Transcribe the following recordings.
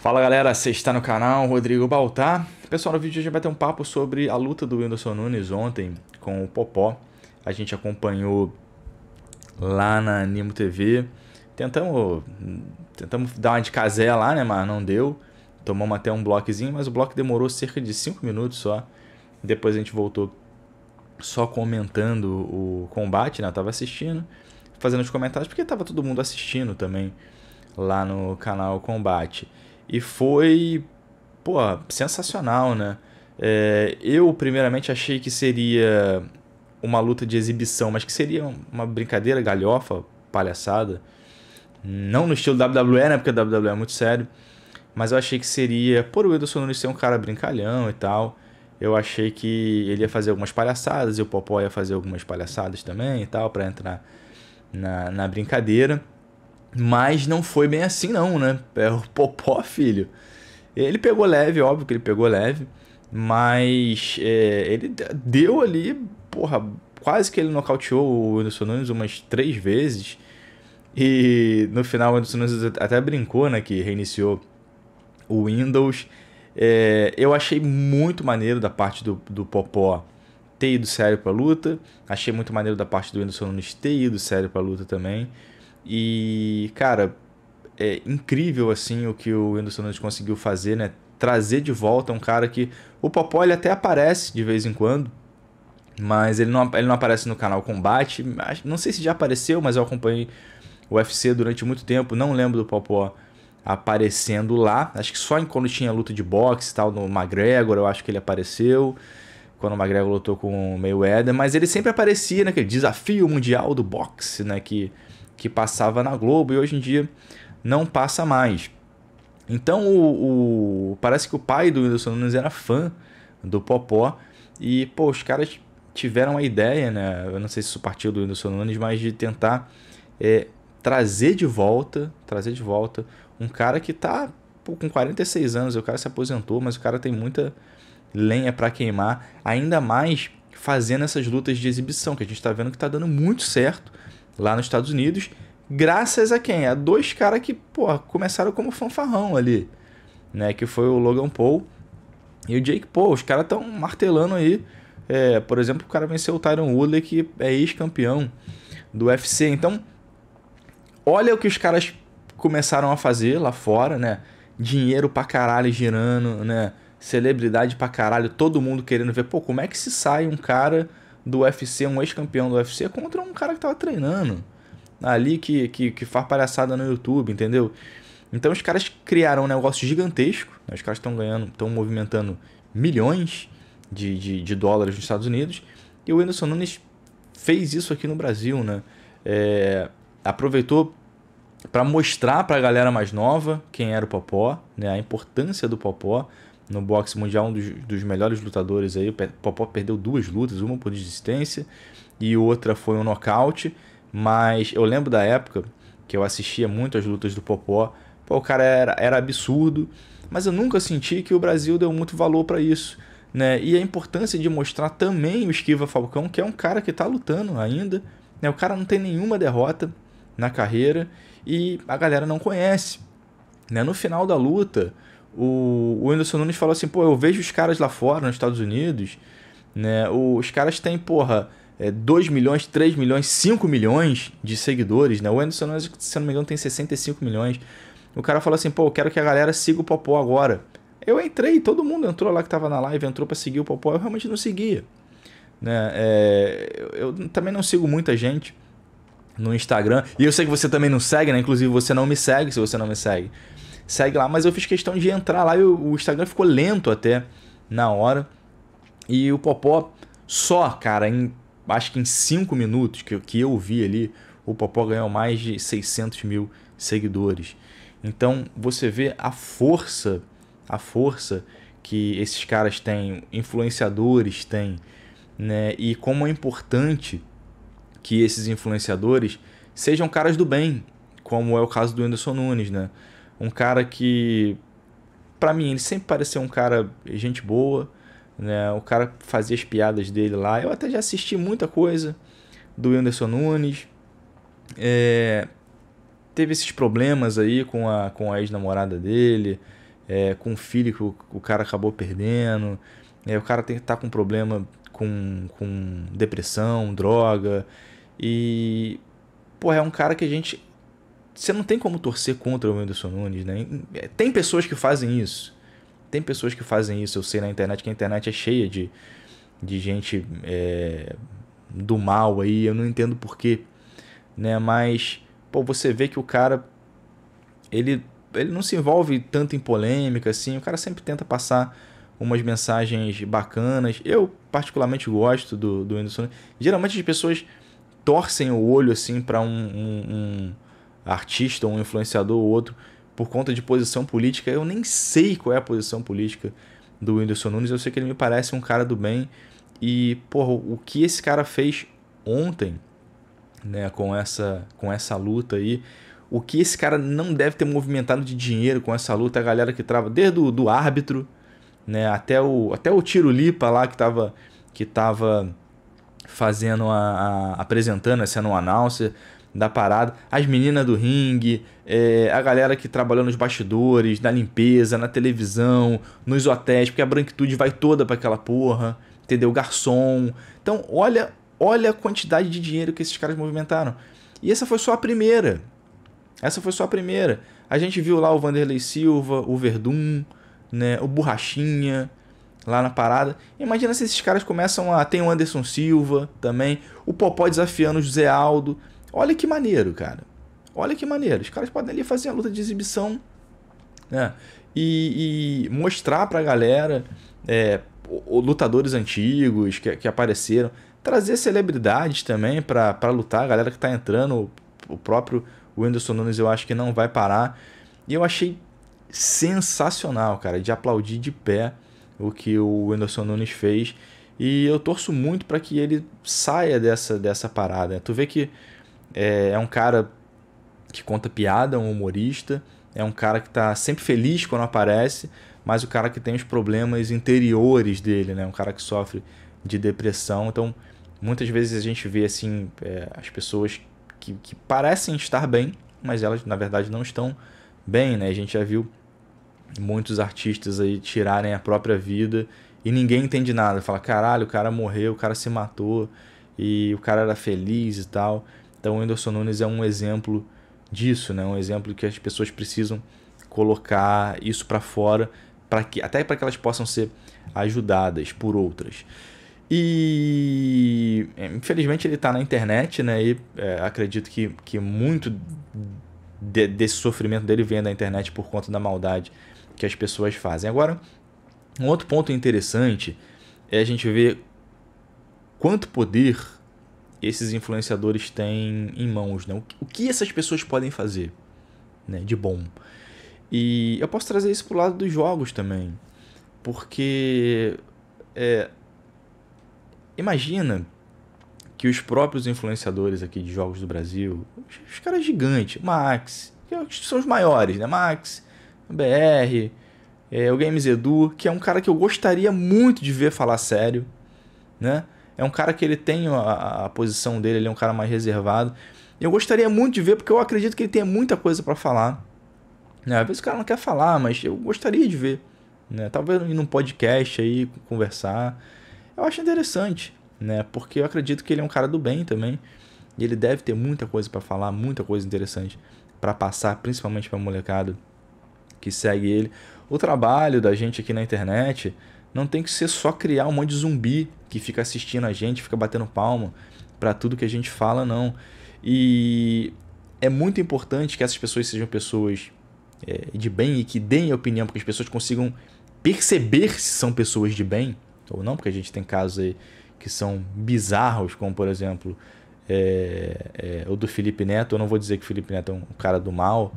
Fala galera, você está no canal Rodrigo Baltar. Pessoal, no vídeo de hoje vai ter um papo sobre a luta do Whindersson Nunes ontem com o Popó. A gente acompanhou lá na Animo TV. Tentamos, tentamos dar uma de casé lá, né, mas não deu. Tomamos até um bloquezinho, mas o bloco demorou cerca de 5 minutos só. Depois a gente voltou só comentando o combate, né? Eu tava assistindo, fazendo os comentários, porque tava todo mundo assistindo também lá no canal Combate. E foi, pô, sensacional, né? É, eu, primeiramente, achei que seria uma luta de exibição, mas que seria uma brincadeira galhofa, palhaçada. Não no estilo WWE, né? Porque a WWE é muito sério. Mas eu achei que seria, por o Edson Nunes ser um cara brincalhão e tal, eu achei que ele ia fazer algumas palhaçadas e o Popó ia fazer algumas palhaçadas também e tal, para entrar na, na brincadeira. Mas não foi bem assim, não, né? É o Popó, filho. Ele pegou leve, óbvio que ele pegou leve. Mas é, ele deu ali, porra, quase que ele nocauteou o Anderson Nunes umas três vezes. E no final o Anderson Nunes até brincou, né? Que reiniciou o Windows. É, eu achei muito maneiro da parte do, do Popó ter ido sério pra luta. Achei muito maneiro da parte do Anderson Nunes ter ido sério pra luta também. E, cara, é incrível assim o que o Windows Nunes conseguiu fazer, né? Trazer de volta um cara que. O Popó ele até aparece de vez em quando. Mas ele não, ele não aparece no canal Combate. Não sei se já apareceu, mas eu acompanhei o UFC durante muito tempo. Não lembro do Popó aparecendo lá. Acho que só em quando tinha luta de boxe e tal, no McGregor, eu acho que ele apareceu. Quando o McGregor lutou com o Mayweather. Mas ele sempre aparecia naquele desafio mundial do boxe, né? Que que passava na Globo e hoje em dia não passa mais. Então, o, o parece que o pai do Whindersson Nunes era fã do Popó e, pô, os caras tiveram a ideia, né? Eu não sei se isso partiu do Whindersson Nunes, mas de tentar é, trazer de volta, trazer de volta um cara que tá pô, com 46 anos, o cara se aposentou, mas o cara tem muita lenha para queimar, ainda mais fazendo essas lutas de exibição, que a gente está vendo que está dando muito certo lá nos Estados Unidos, graças a quem? A dois caras que, pô, começaram como fanfarrão ali, né? Que foi o Logan Paul e o Jake Paul. Os caras estão martelando aí. É, por exemplo, o cara venceu o Tyron Woodley, que é ex-campeão do UFC. Então, olha o que os caras começaram a fazer lá fora, né? Dinheiro pra caralho girando, né? Celebridade pra caralho, todo mundo querendo ver, pô, como é que se sai um cara do UFC, um ex-campeão do UFC, contra um cara que tava treinando ali que, que, que faz palhaçada no YouTube, entendeu? Então os caras criaram um negócio gigantesco, né? os caras estão ganhando, estão movimentando milhões de, de, de, dólares nos Estados Unidos, e o Whindersson Nunes fez isso aqui no Brasil, né? É, aproveitou para mostrar para a galera mais nova quem era o Popó, né? a importância do Popó, no boxe mundial, um dos, dos melhores lutadores aí. O Popó perdeu duas lutas, uma por desistência e outra foi um nocaute. Mas eu lembro da época que eu assistia muito às lutas do Popó. Pô, o cara era, era absurdo, mas eu nunca senti que o Brasil deu muito valor para isso. Né? E a importância de mostrar também o Esquiva Falcão, que é um cara que está lutando ainda. Né? O cara não tem nenhuma derrota na carreira e a galera não conhece. Né? No final da luta, o, o Whindersson Nunes falou assim, pô, eu vejo os caras lá fora, nos Estados Unidos, né? Os caras têm, porra, é, 2 milhões, 3 milhões, 5 milhões de seguidores, né? O Whindersson Nunes, se não me engano, tem 65 milhões. O cara falou assim, pô, eu quero que a galera siga o Popó agora. Eu entrei, todo mundo entrou lá que tava na live, entrou para seguir o Popó, eu realmente não seguia. Né? É, eu, eu também não sigo muita gente no Instagram. E eu sei que você também não segue, né? Inclusive você não me segue se você não me segue segue lá. Mas eu fiz questão de entrar lá e o Instagram ficou lento até na hora. E o Popó só, cara, em, acho que em 5 minutos que, que eu vi ali, o Popó ganhou mais de 600 mil seguidores. Então você vê a força, a força que esses caras têm, influenciadores têm, né? E como é importante que esses influenciadores sejam caras do bem, como é o caso do Anderson Nunes, né? Um cara que, para mim, ele sempre pareceu um cara gente boa, né? O cara fazia as piadas dele lá. Eu até já assisti muita coisa do Anderson Nunes. É, teve esses problemas aí com a, com a ex-namorada dele, é, com o filho que o, o cara acabou perdendo. É, o cara tem que tá com problema com, com depressão, droga. E, pô, é um cara que a gente você não tem como torcer contra o Whindersson Nunes, né? É, tem pessoas que fazem isso. Tem pessoas que fazem isso. Eu sei na internet que a internet é cheia de, de gente é, do mal aí. Eu não entendo porquê, né? Mas, pô, você vê que o cara, ele, ele não se envolve tanto em polêmica, assim. O cara sempre tenta passar umas mensagens bacanas. Eu, particularmente, gosto do, do Whindersson Nunes. Geralmente as pessoas torcem o olho, assim, para um, um, um artista, um influenciador ou outro, por conta de posição política. Eu nem sei qual é a posição política do Whindersson Nunes, eu sei que ele me parece um cara do bem. E, porra, o que esse cara fez ontem, né, com essa, com essa luta aí, o que esse cara não deve ter movimentado de dinheiro com essa luta, a galera que trava, desde o do árbitro, né, até o, até o Tiro Lipa lá que tava, que tava fazendo a, a apresentando, sendo um announcer, da parada, as meninas do ringue, é, a galera que trabalhou nos bastidores, na limpeza, na televisão, nos hotéis, porque a branquitude vai toda para aquela porra, entendeu? Garçom. Então, olha, olha a quantidade de dinheiro que esses caras movimentaram. E essa foi só a primeira. Essa foi só a primeira. A gente viu lá o Vanderlei Silva, o Verdun, né, o Borrachinha lá na parada. Imagina se esses caras começam a. Tem o Anderson Silva também, o Popó desafiando o José Aldo. Olha que maneiro, cara. Olha que maneiro. Os caras podem ali fazer a luta de exibição, né? E, e mostrar pra galera é, lutadores antigos que, que apareceram. Trazer celebridades também para lutar, a galera que tá entrando, o, o próprio Whindersson Nunes eu acho que não vai parar. E eu achei sensacional, cara, de aplaudir de pé o que o Whindersson Nunes fez. E eu torço muito para que ele saia dessa, dessa parada. Tu vê que é, é um cara que conta piada, é um humorista, é um cara que está sempre feliz quando aparece, mas o cara que tem os problemas interiores dele, né? Um cara que sofre de depressão. Então, muitas vezes a gente vê assim é, as pessoas que, que, parecem estar bem, mas elas na verdade não estão bem, né? A gente já viu muitos artistas aí tirarem a própria vida e ninguém entende nada. Fala, caralho, o cara morreu, o cara se matou e o cara era feliz e tal. Então, o Whindersson Nunes é um exemplo disso, né? Um exemplo que as pessoas precisam colocar isso para fora, para que até para que elas possam ser ajudadas por outras. E é, infelizmente ele está na internet, né? E é, acredito que, que muito de, desse sofrimento dele vem da internet por conta da maldade que as pessoas fazem. Agora, um outro ponto interessante é a gente ver quanto poder esses influenciadores têm em mãos, né? O que essas pessoas podem fazer, né? De bom. E eu posso trazer isso pro lado dos jogos também, porque é, imagina que os próprios influenciadores aqui de jogos do Brasil, os caras gigantes, Max, que é são os maiores, né? Max, BR, é, o Games Edu, que é um cara que eu gostaria muito de ver falar sério, né? É um cara que ele tem a, a posição dele, ele é um cara mais reservado. Eu gostaria muito de ver, porque eu acredito que ele tem muita coisa para falar. Né? Às vezes o cara não quer falar, mas eu gostaria de ver. Né? Talvez ir num podcast aí, conversar. Eu acho interessante, né? Porque eu acredito que ele é um cara do bem também. E ele deve ter muita coisa para falar, muita coisa interessante para passar, principalmente para molecada que segue ele. O trabalho da gente aqui na internet não tem que ser só criar um monte de zumbi que fica assistindo a gente, fica batendo palma para tudo que a gente fala, não. E é muito importante que essas pessoas sejam pessoas é, de bem e que deem opinião, porque as pessoas consigam perceber se são pessoas de bem ou não, porque a gente tem casos aí que são bizarros, como por exemplo é, é, o do Felipe Neto. Eu não vou dizer que o Felipe Neto é um cara do mal,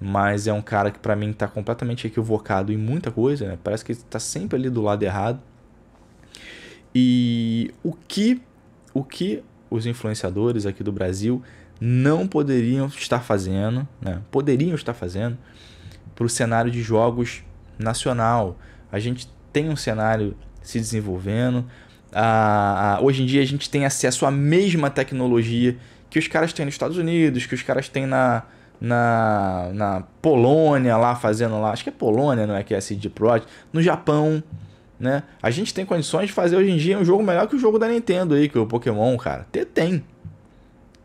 mas é um cara que para mim tá completamente equivocado em muita coisa, né? Parece que ele tá sempre ali do lado errado. E o que o que os influenciadores aqui do Brasil não poderiam estar fazendo, né? Poderiam estar fazendo para o cenário de jogos nacional. A gente tem um cenário se desenvolvendo. Ah, hoje em dia a gente tem acesso à mesma tecnologia que os caras têm nos Estados Unidos, que os caras têm na, na, na Polônia, lá fazendo lá, acho que é Polônia, não é que é CD Projekt, no Japão, né? A gente tem condições de fazer hoje em dia um jogo melhor que o jogo da Nintendo aí, que é o Pokémon, cara. T tem.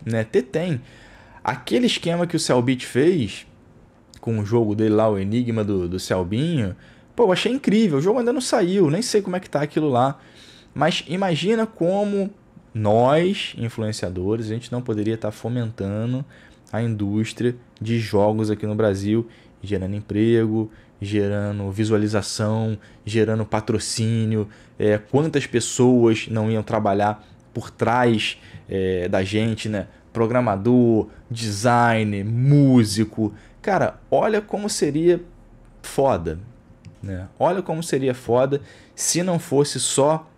Né? T tem. Aquele esquema que o Cellbit fez com o jogo dele lá, o Enigma do, do Celbinho, pô, eu achei incrível. O jogo ainda não saiu, nem sei como é que tá aquilo lá. Mas imagina como nós, influenciadores, a gente não poderia estar tá fomentando a indústria de jogos aqui no Brasil, gerando emprego, gerando visualização, gerando patrocínio, é, quantas pessoas não iam trabalhar por trás é, da gente, né? Programador, design, músico. Cara, olha como seria foda. Né? Olha como seria foda se não fosse só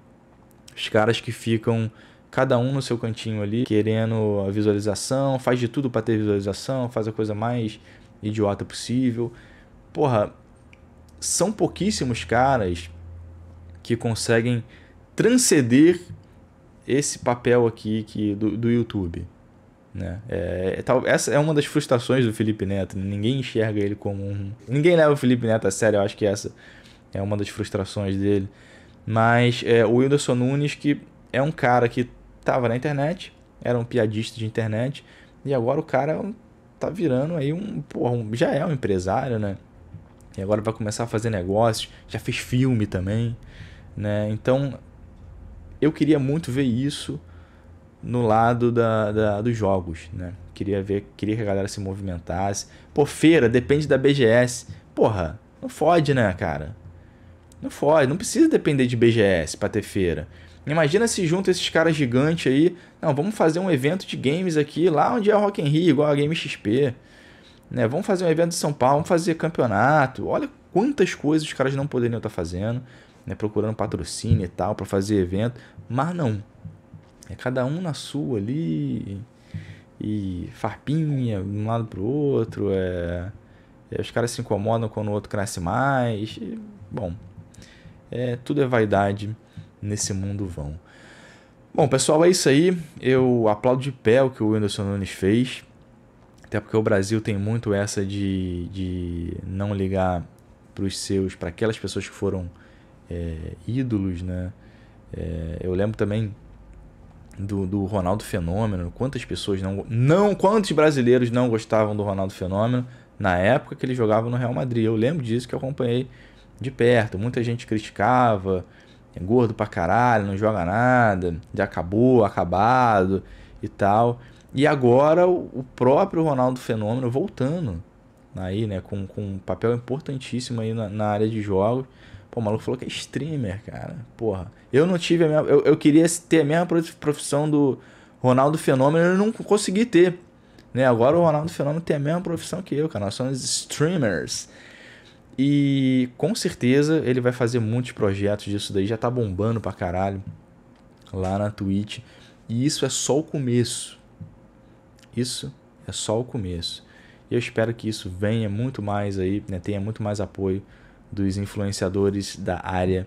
os caras que ficam cada um no seu cantinho ali, querendo a visualização, faz de tudo para ter visualização, faz a coisa mais idiota possível. Porra, são pouquíssimos caras que conseguem transcender esse papel aqui que, do, do YouTube. Né? É, é tal, essa é uma das frustrações do Felipe Neto. Né? Ninguém enxerga ele como um. Ninguém leva o Felipe Neto a sério. Eu acho que essa é uma das frustrações dele. Mas é, o Wilderson Nunes, que é um cara que tava na internet, era um piadista de internet, e agora o cara é tá virando aí um, porra, um já é um empresário, né? E agora vai começar a fazer negócios, já fez filme também, né? Então, eu queria muito ver isso no lado da, da, dos jogos, né? Queria ver, queria que a galera se movimentasse. Pô, feira, depende da BGS. Porra, não fode, né, cara? Não fode, não precisa depender de BGS para ter feira. Imagina se junta esses caras gigantes aí, não, vamos fazer um evento de games aqui, lá onde é o Rock in Rio, igual a Game XP. Né? Vamos fazer um evento em São Paulo, vamos fazer campeonato. Olha quantas coisas os caras não poderiam estar tá fazendo, né? procurando patrocínio e tal para fazer evento, mas não. É cada um na sua ali e farpinha de um lado pro outro, é, é os caras se incomodam quando o outro cresce mais. E, bom, é, tudo é vaidade nesse mundo vão. Bom, pessoal, é isso aí. Eu aplaudo de pé o que o Whindersson Nunes fez. Até porque o Brasil tem muito essa de, de não ligar para os seus, para aquelas pessoas que foram é, ídolos, né? É, eu lembro também do, do Ronaldo Fenômeno. Quantas pessoas não. Não, quantos brasileiros não gostavam do Ronaldo Fenômeno na época que ele jogava no Real Madrid? Eu lembro disso que eu acompanhei de perto. Muita gente criticava, é gordo pra caralho, não joga nada, já acabou, acabado e tal. E agora o próprio Ronaldo Fenômeno voltando aí, né, com, com um papel importantíssimo aí na, na área de jogos. Pô, o maluco falou que é streamer, cara. Porra, eu não tive a mesma, eu, eu queria ter a mesma profissão do Ronaldo Fenômeno, eu não consegui ter. Né? Agora o Ronaldo Fenômeno tem a mesma profissão que eu, cara. Nós somos streamers. E com certeza ele vai fazer muitos projetos disso daí, já tá bombando pra caralho lá na Twitch. E isso é só o começo. Isso é só o começo. E eu espero que isso venha muito mais aí, né, tenha muito mais apoio dos influenciadores da área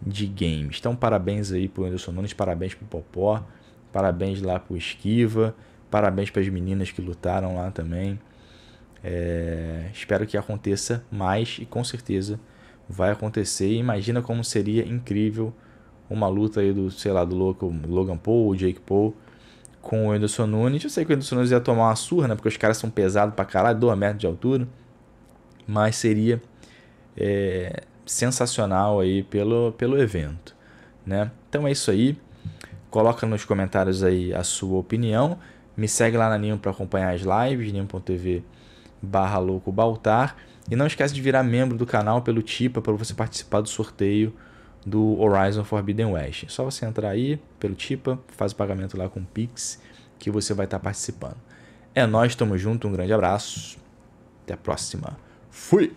de games. Então, parabéns aí pro Anderson Nunes, parabéns pro Popó, parabéns lá pro Esquiva, parabéns para as meninas que lutaram lá também. É, espero que aconteça mais e com certeza vai acontecer. Imagina como seria incrível uma luta aí do, sei lá, do Logan Paul, Jake Paul com o Anderson Nunes. Eu sei que o Anderson Nunes ia tomar uma surra, né? Porque os caras são pesados pra caralho, 2 metros de altura. Mas seria é, sensacional aí pelo, pelo evento, né? Então é isso aí. Coloca nos comentários aí a sua opinião. Me segue lá na Ninho para acompanhar as lives, ninho.tv.com barra louco baltar. E não esquece de virar membro do canal pelo TIPA para você participar do sorteio do Horizon Forbidden West. É só você entrar aí pelo TIPA, faz o pagamento lá com o Pix que você vai estar tá participando. É nós, tamo junto, um grande abraço. Até a próxima. Fui!